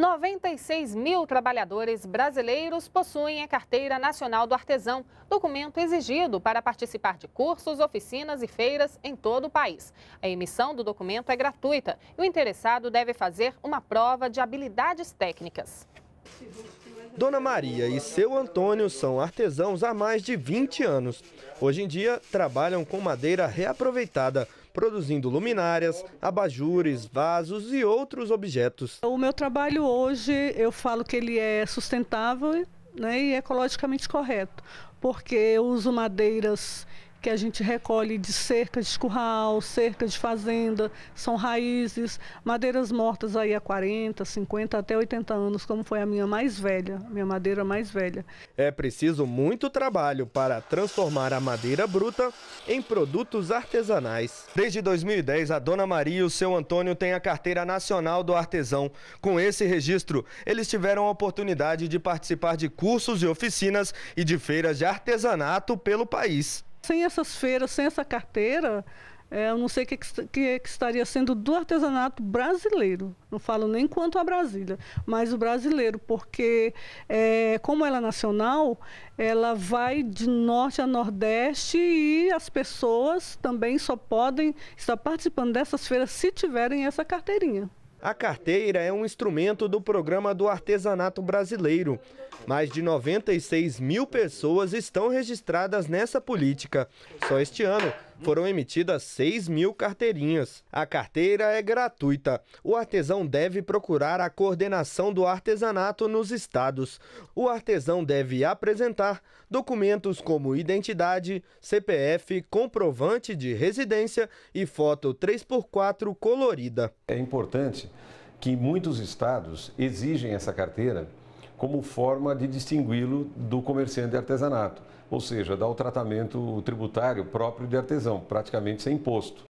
96 mil trabalhadores brasileiros possuem a Carteira Nacional do Artesão, documento exigido para participar de cursos, oficinas e feiras em todo o país. A emissão do documento é gratuita e o interessado deve fazer uma prova de habilidades técnicas. Dona Maria e seu Antônio são artesãos há mais de 20 anos. Hoje em dia, trabalham com madeira reaproveitada, produzindo luminárias, abajures, vasos e outros objetos. O meu trabalho hoje, eu falo que ele é sustentável né, e ecologicamente correto, porque eu uso madeiras que a gente recolhe de cerca de curral, cerca de fazenda, são raízes, madeiras mortas aí há 40, 50 até 80 anos, como foi a minha mais velha, minha madeira mais velha. É preciso muito trabalho para transformar a madeira bruta em produtos artesanais. Desde 2010, a dona Maria e o seu Antônio têm a carteira nacional do artesão. Com esse registro, eles tiveram a oportunidade de participar de cursos e oficinas e de feiras de artesanato pelo país. Sem essas feiras, sem essa carteira, é, eu não sei o que, é que, estaria sendo do artesanato brasileiro. Não falo nem quanto a Brasília, mas o brasileiro, porque é, como ela é nacional, ela vai de norte a nordeste e as pessoas também só podem estar participando dessas feiras se tiverem essa carteirinha. A carteira é um instrumento do programa do artesanato brasileiro. Mais de 96 mil pessoas estão registradas nessa política. Só este ano, foram emitidas 6 mil carteirinhas. A carteira é gratuita. O artesão deve procurar a coordenação do artesanato nos estados. O artesão deve apresentar documentos como identidade, CPF, comprovante de residência e foto 3x4 colorida. É importante que muitos estados exigem essa carteira como forma de distingui-lo do comerciante de artesanato, ou seja, dar o tratamento tributário próprio de artesão, praticamente sem imposto.